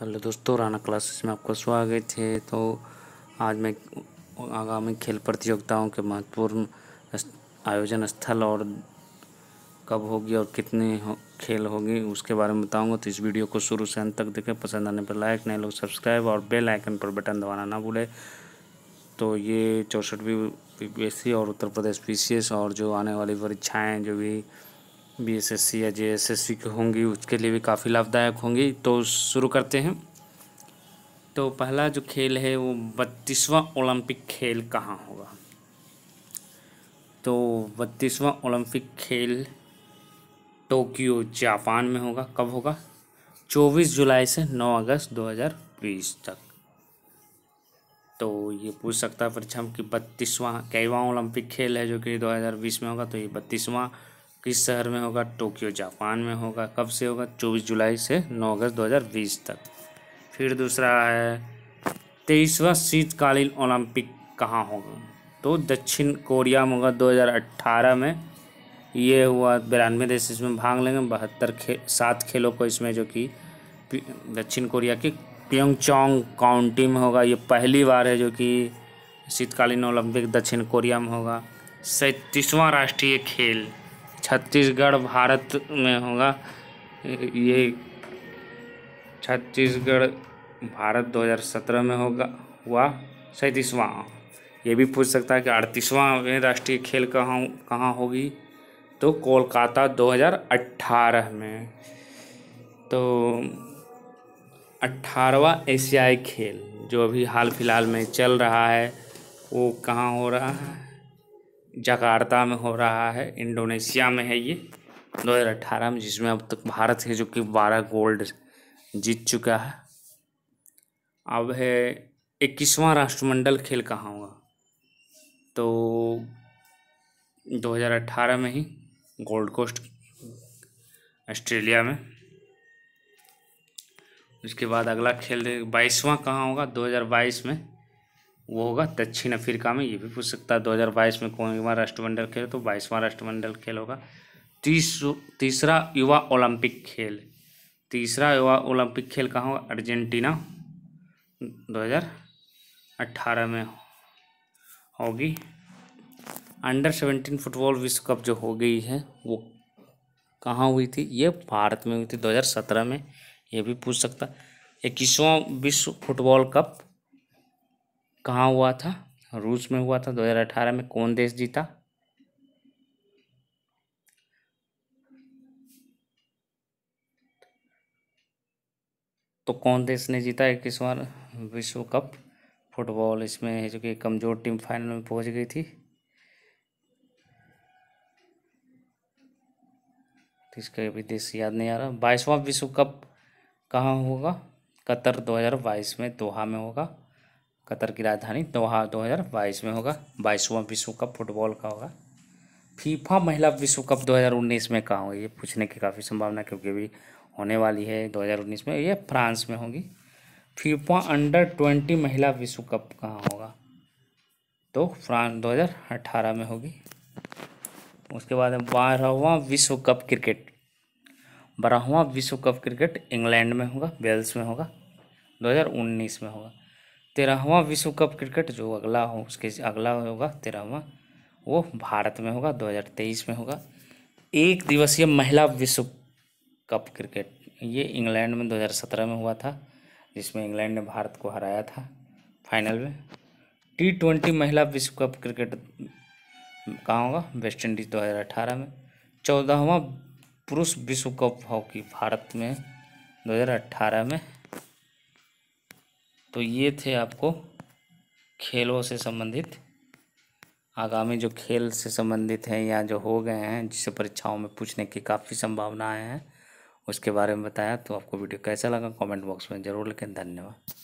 hello दोस्तों Rana classes में आपका स्वागत है तो आज मैं आगामी खेल प्रतियोगिताओं के महत्वपूर्ण आयोजन स्थल और कब होगी और कितने हो, खेल होगी उसके बारे में बताऊंगा तो इस वीडियो को शुरू से अंत तक देखें पसंद आने पर लाइक नए लोग सब्सक्राइब और बेल आइकन पर बटन दबाना ना भूलें तो ये चौंसठवीं पी और उत्तर प्रदेश पी और जो आने वाली परीक्षाएँ जो भी बी एस एस सी या जे एस एस सी की होंगी उसके लिए भी काफ़ी लाभदायक होंगी तो शुरू करते हैं तो पहला जो खेल है वो बत्तीसवां ओलंपिक खेल कहाँ होगा तो बत्तीसवां ओलंपिक खेल टोक्यो जापान में होगा कब होगा चौबीस जुलाई से नौ अगस्त दो हज़ार बीस तक तो ये पूछ सकता है परीक्षा में कि बत्तीसवां कैवा ओलंपिक खेल है जो कि दो हज़ार बीस में होगा तो ये बत्तीसवां किस शहर में होगा टोक्यो जापान में होगा कब से होगा 24 जुलाई से 9 अगस्त 2020 तक फिर दूसरा है तेईसवा शीतकालीन ओलंपिक कहाँ होगा तो दक्षिण कोरिया में होगा 2018 में ये हुआ बिरानवे देश इसमें भाग लेंगे बहत्तर खे सात खेलों को इसमें जो कि दक्षिण कोरिया के प्योंगचोंग काउंटी में होगा ये पहली बार है जो कि शीतकालीन ओलंपिक दक्षिण कोरिया में होगा सैंतीसवां राष्ट्रीय खेल छत्तीसगढ़ भारत में होगा ये छत्तीसगढ़ भारत 2017 में होगा हुआ सैंतीसवां ये भी पूछ सकता है कि अड़तीसवां में राष्ट्रीय खेल कहाँ कहाँ होगी तो कोलकाता 2018 में तो अट्ठारहवा एशियाई खेल जो अभी हाल फिलहाल में चल रहा है वो कहाँ हो रहा है जकार्ता में हो रहा है इंडोनेशिया में है ये 2018 में जिसमें अब तक भारत है जो कि बारह गोल्ड जीत चुका है अब है इक्कीसवां राष्ट्रमंडल खेल कहाँ होगा तो 2018 में ही गोल्ड कोस्ट ऑस्ट्रेलिया में उसके बाद अगला खेल बाईसवां कहाँ होगा 2022 में वो होगा दक्षिण अफ्रीका में ये भी पूछ सकता है दो हज़ार बाईस में युवा राष्ट्रमंडल खेल तो बाईसवां राष्ट्रमंडल खेल होगा तीस तीसरा युवा ओलंपिक खेल तीसरा युवा ओलंपिक खेल कहाँ होगा अर्जेंटीना दो हज़ार अट्ठारह में होगी अंडर सेवेंटीन फुटबॉल विश्व कप जो हो गई है वो कहाँ हुई थी ये भारत में हुई थी दो हज़ार सत्रह में ये भी पूछ सकता इक्कीसवां विश्व फुटबॉल कप कहाँ हुआ था रूस में हुआ था 2018 में कौन देश जीता तो कौन देश ने जीता बार विश्व कप फुटबॉल इसमें जो कि कमज़ोर टीम फाइनल में पहुंच गई थी तो इसका अभी देश याद नहीं आ रहा बाईसवां विश्व कप कहाँ होगा कतर 2022 में दोहा में होगा कतर की राजधानी दोहा बाईस में होगा बाईसवां विश्व कप फुटबॉल का होगा फीफा महिला विश्व कप 2019 में कहाँ होगी ये पूछने की काफ़ी संभावना क्योंकि अभी होने वाली है 2019 में ये फ्रांस में होगी फीफा अंडर ट्वेंटी महिला विश्व कप कहाँ होगा तो फ्रांस 2018 में होगी उसके बाद बारहवा विश्व कप क्रिकेट बारहवा विश्व कप क्रिकेट इंग्लैंड में होगा वेल्स में होगा उन्नीस में होगा तेरहवा विश्व कप क्रिकेट जो अगला हो उसके अगला होगा तेरहवा वो भारत में होगा 2023 में होगा एक दिवसीय महिला विश्व कप क्रिकेट ये इंग्लैंड में 2017 में हुआ था जिसमें इंग्लैंड ने भारत को हराया था फाइनल में टी ट्वेंटी महिला विश्व कप क्रिकेट कहाँ होगा वेस्ट इंडीज दो में चौदहवा पुरुष विश्व कप हॉकी भारत में 2018 में तो ये थे आपको खेलों से संबंधित आगामी जो खेल से संबंधित हैं या जो हो गए हैं जिसे परीक्षाओं में पूछने की काफ़ी संभावनाएं हैं उसके बारे में बताया तो आपको वीडियो कैसा लगा कमेंट बॉक्स में ज़रूर लिखें धन्यवाद